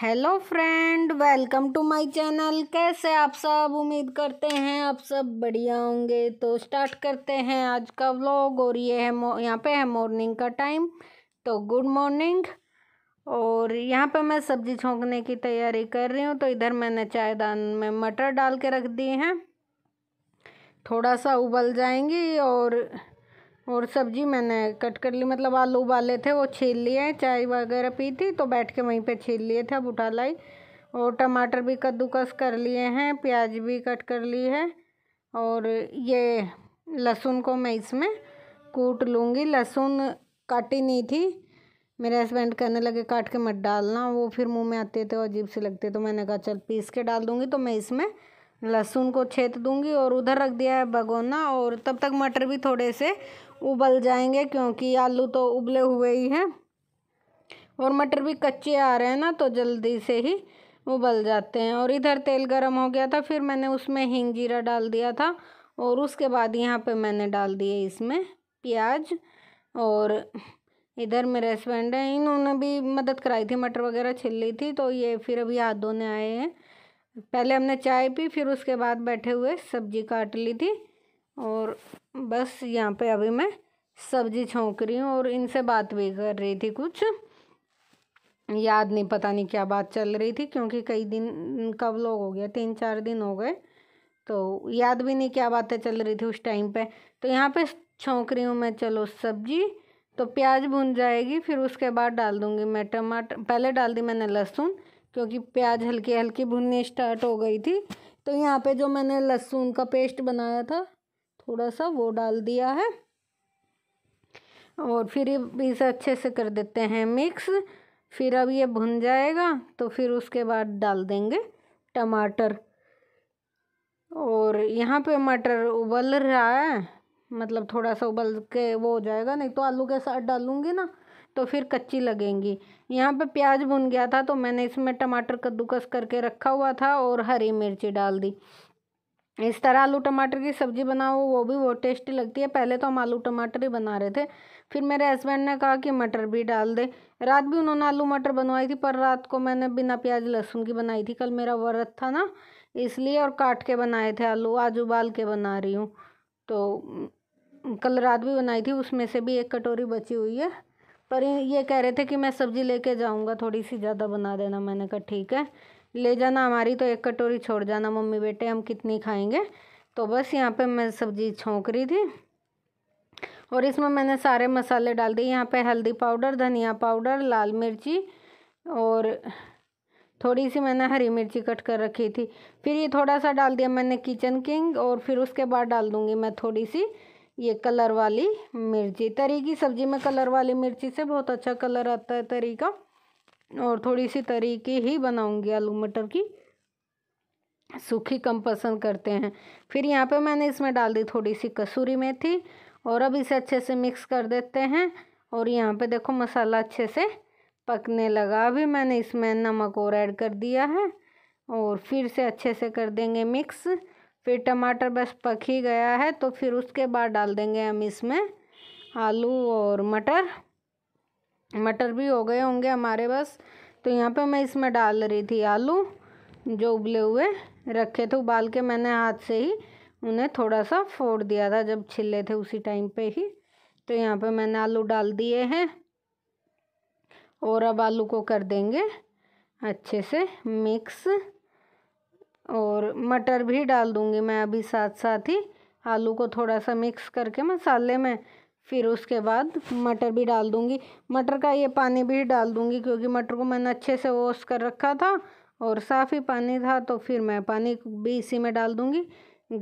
Hello friend welcome to my channel कैसे आप सब उम्मीद करते हैं आप सब बढ़िया होंगे तो स्टार्ट करते हैं आज का व्लॉग और ये है यहाँ पे है मॉर्निंग का टाइम तो गुड मॉर्निंग और यहाँ पे मैं सब्ज़ी छोंकने की तैयारी कर रही हूँ तो इधर मैंने चायदान में मटर डाल के रख दिए हैं थोड़ा सा उबल जाएंगी और और सब्जी मैंने कट कर ली मतलब आलू उबाले थे वो छील लिए चाय वगैरह पी थी तो बैठ के वहीं पे छील लिए थे अब उठा लाई और टमाटर भी कद्दूकस कर लिए हैं प्याज भी कट कर ली है और ये लहसुन को मैं इसमें कूट लूँगी लहसुन काटी नहीं थी मेरे हस्बैंड कहने लगे काट के मत डालना वो फिर मुंह में आते थे और अजीब से लगते तो मैंने कहा चल पीस के डाल दूँगी तो मैं इसमें लहसुन को छेद दूंगी और उधर रख दिया है भगोना और तब तक मटर भी थोड़े से उबल जाएंगे क्योंकि आलू तो उबले हुए ही हैं और मटर भी कच्चे आ रहे हैं ना तो जल्दी से ही उबल जाते हैं और इधर तेल गरम हो गया था फिर मैंने उसमें हींग जीरा डाल दिया था और उसके बाद यहाँ पे मैंने डाल दिए इसमें प्याज और इधर मेरे हस्बैंड हैं इन्होंने भी मदद कराई थी मटर वगैरह छिल ली थी तो ये फिर अभी हाथ धोने आए हैं पहले हमने चाय पी फिर उसके बाद बैठे हुए सब्जी काट ली थी और बस यहाँ पे अभी मैं सब्जी छोंक रही हूँ और इनसे बात भी कर रही थी कुछ याद नहीं पता नहीं क्या बात चल रही थी क्योंकि कई दिन कब लोग हो गया तीन चार दिन हो गए तो याद भी नहीं क्या बातें चल रही थी उस टाइम पे तो यहाँ पे छोंक रही हूँ मैं चलो सब्जी तो प्याज भुन जाएगी फिर उसके बाद डाल दूँगी मैं टमाटर पहले डाल दी मैंने लहसुन क्योंकि प्याज हल्के हल्के भुननी स्टार्ट हो गई थी तो यहाँ पे जो मैंने लहसुन का पेस्ट बनाया था थोड़ा सा वो डाल दिया है और फिर इसे अच्छे से कर देते हैं मिक्स फिर अब ये भुन जाएगा तो फिर उसके बाद डाल देंगे टमाटर और यहाँ पे मटर उबल रहा है मतलब थोड़ा सा उबल के वो हो जाएगा नहीं तो आलू के साथ डालूँगी ना तो फिर कच्ची लगेंगी यहाँ पे प्याज भुन गया था तो मैंने इसमें टमाटर कद्दूकस करके रखा हुआ था और हरी मिर्ची डाल दी इस तरह आलू टमाटर की सब्ज़ी बनाओ वो भी बहुत टेस्टी लगती है पहले तो हम आलू टमाटर ही बना रहे थे फिर मेरे हस्बैंड ने कहा कि मटर भी डाल दे रात भी उन्होंने आलू मटर बनवाई थी पर रात को मैंने बिना प्याज लहसुन की बनाई थी कल मेरा व्रत था ना इसलिए और काट के बनाए थे आलू आज उबाल के बना रही हूँ तो कल रात भी बनाई थी उसमें से भी एक कटोरी बची हुई है पर ये कह रहे थे कि मैं सब्ज़ी लेके जाऊँगा थोड़ी सी ज़्यादा बना देना मैंने कहा ठीक है ले जाना हमारी तो एक कटोरी छोड़ जाना मम्मी बेटे हम कितनी खाएंगे तो बस यहाँ पे मैं सब्ज़ी छोंक रही थी और इसमें मैंने सारे मसाले डाल दिए यहाँ पे हल्दी पाउडर धनिया पाउडर लाल मिर्ची और थोड़ी सी मैंने हरी मिर्ची कट कर रखी थी फिर ये थोड़ा सा डाल दिया मैंने किचन किंग और फिर उसके बाद डाल दूँगी मैं थोड़ी सी ये कलर वाली मिर्ची तरी की सब्ज़ी में कलर वाली मिर्ची से बहुत अच्छा कलर आता है तरी का और थोड़ी सी तरी की ही बनाऊंगी आलू मटर की सूखी कम पसंद करते हैं फिर यहाँ पे मैंने इसमें डाल दी थोड़ी सी कसूरी मेथी और अब इसे अच्छे से मिक्स कर देते हैं और यहाँ पे देखो मसाला अच्छे से पकने लगा अभी मैंने इसमें नमक और ऐड कर दिया है और फिर से अच्छे से कर देंगे मिक्स फिर टमाटर बस पक ही गया है तो फिर उसके बाद डाल देंगे हम इसमें आलू और मटर मटर भी हो गए होंगे हमारे बस तो यहाँ पे मैं इसमें डाल रही थी आलू जो उबले हुए रखे थे उबाल के मैंने हाथ से ही उन्हें थोड़ा सा फोड़ दिया था जब छिले थे उसी टाइम पे ही तो यहाँ पे मैंने आलू डाल दिए हैं और अब आलू को कर देंगे अच्छे से मिक्स और मटर भी डाल दूँगी मैं अभी साथ साथ ही आलू को थोड़ा सा मिक्स करके मसाले में फिर उसके बाद मटर भी डाल दूँगी मटर का ये पानी भी डाल दूंगी क्योंकि मटर को मैंने अच्छे से वॉश कर रखा था और साफ़ ही पानी था तो फिर मैं पानी भी इसी में डाल दूँगी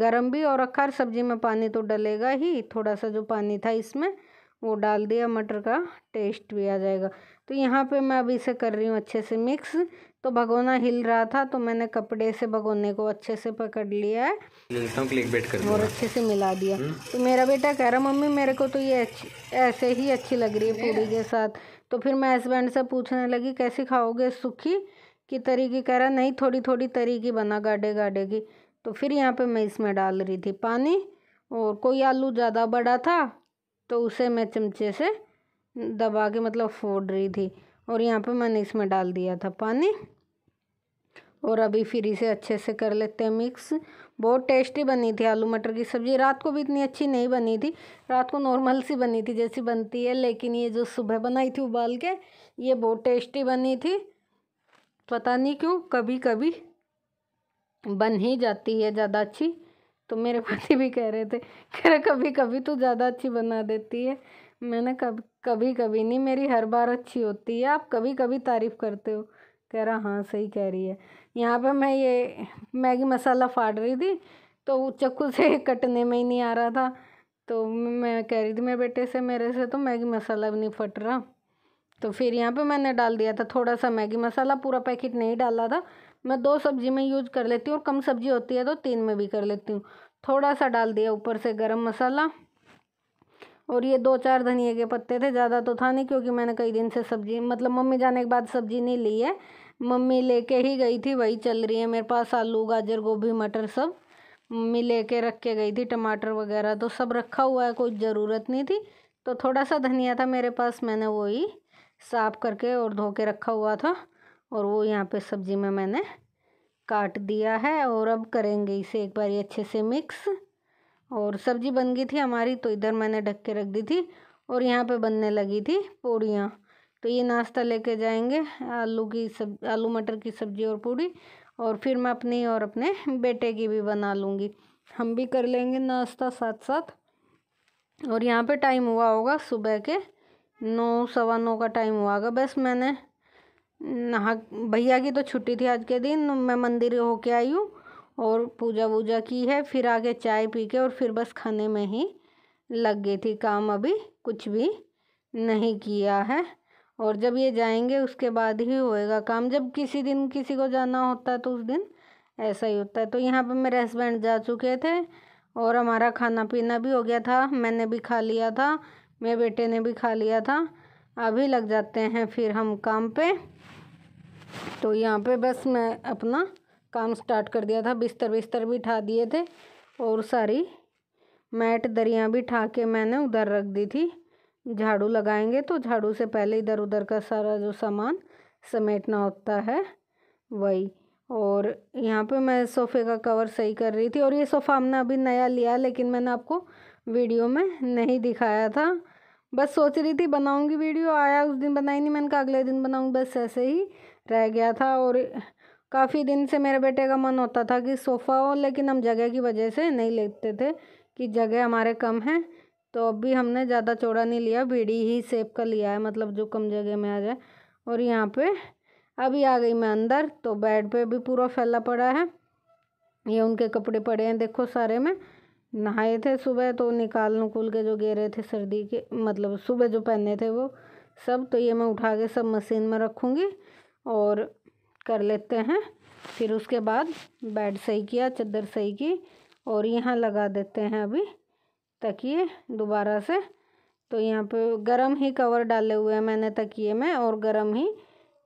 गरम भी और हर सब्ज़ी में पानी तो डलेगा ही थोड़ा सा जो पानी था इसमें वो डाल दिया मटर का टेस्ट भी आ जाएगा तो यहाँ पे मैं अभी इसे कर रही हूँ अच्छे से मिक्स तो भगोना हिल रहा था तो मैंने कपड़े से भगोने को अच्छे से पकड़ लिया है और अच्छे से मिला दिया हम्म। तो मेरा बेटा कह रहा मम्मी मेरे को तो ये ऐसे ही अच्छी लग रही है पूरी के साथ तो फिर मैं हस्बैंड से पूछने लगी कैसी खाओगे सूखी कि तरीकी कह रहा नहीं थोड़ी थोड़ी तरीकी बना गाढ़े गाढ़े की तो फिर यहाँ पे मैं इसमें डाल रही थी पानी और कोई आलू ज़्यादा बड़ा था तो उसे मैं चमचे से दबा के मतलब फोड़ रही थी और यहाँ पे मैंने इसमें डाल दिया था पानी और अभी फिर इसे अच्छे से कर लेते हैं मिक्स बहुत टेस्टी बनी थी आलू मटर की सब्ज़ी रात को भी इतनी अच्छी नहीं बनी थी रात को नॉर्मल सी बनी थी जैसी बनती है लेकिन ये जो सुबह बनाई थी उबाल के ये बहुत टेस्टी बनी थी पता नहीं क्यों कभी कभी बन ही जाती है ज़्यादा अच्छी तो मेरे पति भी कह रहे थे कह रहे कभी कभी तो ज़्यादा अच्छी बना देती है मैंने कब कभी कभी नहीं मेरी हर बार अच्छी होती है आप कभी कभी तारीफ़ करते हो कह रहा हाँ सही कह रही है यहाँ पे मैं ये मैगी मसाला फाड़ रही थी तो चक्कू से कटने में ही नहीं आ रहा था तो मैं कह रही थी मेरे बेटे से मेरे से तो मैगी मसाला भी नहीं फट रहा तो फिर यहाँ पे मैंने डाल दिया था थोड़ा सा मैगी मसाला पूरा पैकेट नहीं डाला था मैं दो सब्जी में यूज कर लेती हूँ और कम सब्जी होती है तो तीन में भी कर लेती हूँ थोड़ा सा डाल दिया ऊपर से गरम मसाला और ये दो चार धनिए के पत्ते थे ज़्यादा तो था नहीं क्योंकि मैंने कई दिन से सब्जी मतलब मम्मी जाने के बाद सब्जी नहीं ली है मम्मी लेके ही गई थी वही चल रही है मेरे पास आलू गाजर गोभी मटर सब मम्मी लेके रख के गई थी टमाटर वगैरह तो सब रखा हुआ है कोई ज़रूरत नहीं थी तो थोड़ा सा धनिया था मेरे पास मैंने वो ही साफ़ करके और धो के रखा हुआ था और वो यहाँ पे सब्ज़ी में मैंने काट दिया है और अब करेंगे इसे एक बार अच्छे से मिक्स और सब्जी बन गई थी हमारी तो इधर मैंने ढक के रख दी थी और यहाँ पे बनने लगी थी पूड़ियाँ तो ये नाश्ता लेके जाएंगे आलू की सब आलू मटर की सब्ज़ी और पूड़ी और फिर मैं अपनी और अपने बेटे की भी बना लूँगी हम भी कर लेंगे नाश्ता साथ साथ और यहाँ पे टाइम हुआ होगा सुबह के नौ सवा नौ का टाइम हुआ होगा बस मैंने नहा भैया की तो छुट्टी थी आज के दिन मैं मंदिर होके आई हूँ और पूजा वूजा की है फिर आगे चाय पी के और फिर बस खाने में ही लग गई थी काम अभी कुछ भी नहीं किया है और जब ये जाएंगे उसके बाद ही होएगा काम जब किसी दिन किसी को जाना होता है तो उस दिन ऐसा ही होता है तो यहाँ पे मेरे हस्बैंड जा चुके थे और हमारा खाना पीना भी हो गया था मैंने भी खा लिया था मेरे बेटे ने भी खा लिया था अभी लग जाते हैं फिर हम काम पे तो यहाँ पे बस मैं अपना काम स्टार्ट कर दिया था बिस्तर बिस्तर भी ठा दिए थे और सारी मैट दरियाँ भी ठा के मैंने उधर रख दी थी झाड़ू लगाएंगे तो झाड़ू से पहले इधर उधर का सारा जो सामान समेटना होता है वही और यहाँ पे मैं सोफ़े का कवर सही कर रही थी और ये सोफ़ा हमने अभी नया लिया लेकिन मैंने आपको वीडियो में नहीं दिखाया था बस सोच रही थी बनाऊंगी वीडियो आया उस दिन बनाई नहीं मैंने कहा अगले दिन बनाऊंगी बस ऐसे ही रह गया था और काफ़ी दिन से मेरे बेटे का मन होता था कि सोफ़ा हो लेकिन हम जगह की वजह से नहीं लेते थे कि जगह हमारे कम है तो अब भी हमने ज़्यादा चौड़ा नहीं लिया बीड़ी ही सेप का लिया है मतलब जो कम जगह में आ जाए और यहाँ पे अभी आ गई मैं अंदर तो बेड पे भी पूरा फैला पड़ा है ये उनके कपड़े पड़े हैं देखो सारे में नहाए थे सुबह तो निकाल निकूल के जो गेरे थे सर्दी के मतलब सुबह जो पहने थे वो सब तो ये मैं उठा के सब मशीन में रखूँगी और कर लेते हैं फिर उसके बाद बेड सही किया चादर सही की और यहाँ लगा देते हैं अभी तकिए दोबारा से तो यहाँ पे गरम ही कवर डाले हुए हैं मैंने तकिए में और गरम ही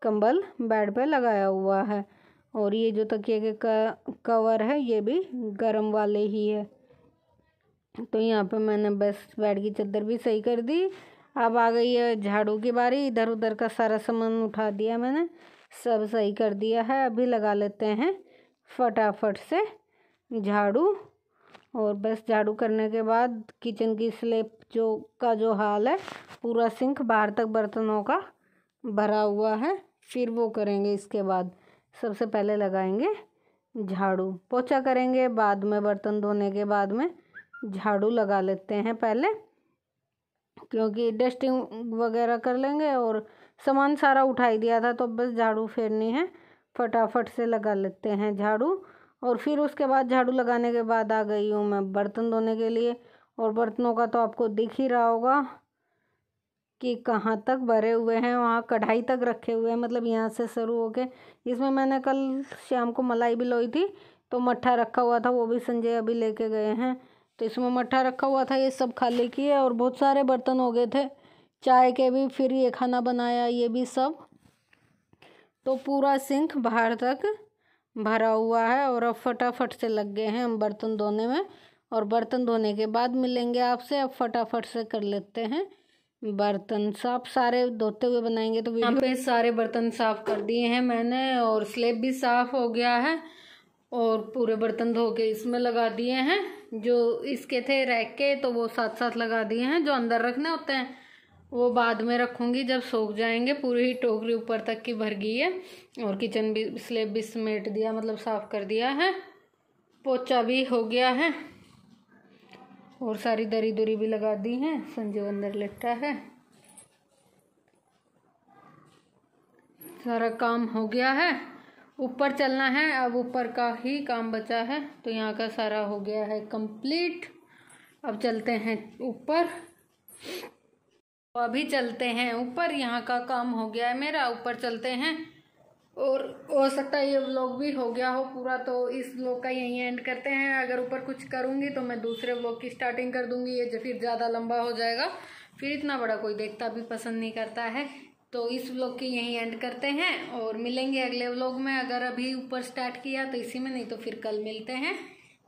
कंबल बेड पे लगाया हुआ है और ये जो तकिए के कवर है ये भी गरम वाले ही है तो यहाँ पे मैंने बस बेड की चादर भी सही कर दी अब आ गई है झाड़ू की बारी इधर उधर का सारा सामान उठा दिया मैंने सब सही कर दिया है अभी लगा लेते हैं फटाफट से झाड़ू और बस झाड़ू करने के बाद किचन की स्लेब जो का जो हाल है पूरा सिंक बाहर तक बर्तनों का भरा हुआ है फिर वो करेंगे इसके बाद सबसे पहले लगाएंगे झाड़ू पोछा करेंगे बाद में बर्तन धोने के बाद में झाड़ू लगा लेते हैं पहले क्योंकि डस्टिंग वगैरह कर लेंगे और सामान सारा उठाई दिया था तो बस झाड़ू फेरनी है फटाफट से लगा लेते हैं झाड़ू और फिर उसके बाद झाड़ू लगाने के बाद आ गई हूँ मैं बर्तन धोने के लिए और बर्तनों का तो आपको दिख ही रहा होगा कि कहाँ तक भरे हुए हैं वहाँ कढ़ाई तक रखे हुए हैं मतलब यहाँ से शुरू हो के इसमें मैंने कल शाम को मलाई भी लोई थी तो मट्ठा रखा हुआ था वो भी संजय अभी लेके गए हैं तो इसमें मट्ठा रखा हुआ था ये सब खाली किए और बहुत सारे बर्तन हो गए थे चाय के भी फिर ये खाना बनाया ये भी सब तो पूरा सिंक बाहर तक भरा हुआ है और अब फटाफट से लग गए हैं हम बर्तन धोने में और बर्तन धोने के बाद मिलेंगे आपसे अब फटाफट से कर लेते हैं बर्तन साफ सारे धोते हुए बनाएंगे तो यहाँ पे सारे बर्तन साफ़ कर दिए हैं मैंने और स्लेब भी साफ़ हो गया है और पूरे बर्तन धो के इसमें लगा दिए हैं जो इसके थे रैक के तो वो साथ साथ लगा दिए हैं जो अंदर रखने होते हैं वो बाद में रखूँगी जब सोख जाएंगे पूरी ही टोकरी ऊपर तक की भर गई है और किचन भी स्लेब भी समेट दिया मतलब साफ़ कर दिया है पोचा भी हो गया है और सारी दरी दुरी भी लगा दी है संजीव अंदर लेटा है सारा काम हो गया है ऊपर चलना है अब ऊपर का ही काम बचा है तो यहाँ का सारा हो गया है कंप्लीट अब चलते हैं ऊपर तो अभी चलते हैं ऊपर यहाँ का काम हो गया है मेरा ऊपर चलते हैं और हो सकता है ये व्लॉग भी हो गया हो पूरा तो इस व्लॉग का यहीं एंड करते हैं अगर ऊपर कुछ करूँगी तो मैं दूसरे व्लॉग की स्टार्टिंग कर दूँगी ये फिर ज़्यादा लंबा हो जाएगा फिर इतना बड़ा कोई देखता भी पसंद नहीं करता है तो इस व्लॉग की यहीं एंड करते हैं और मिलेंगे अगले व्लॉग में अगर अभी ऊपर स्टार्ट किया तो इसी में नहीं तो फिर कल मिलते हैं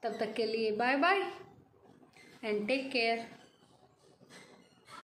तब तक के लिए bye bye and take care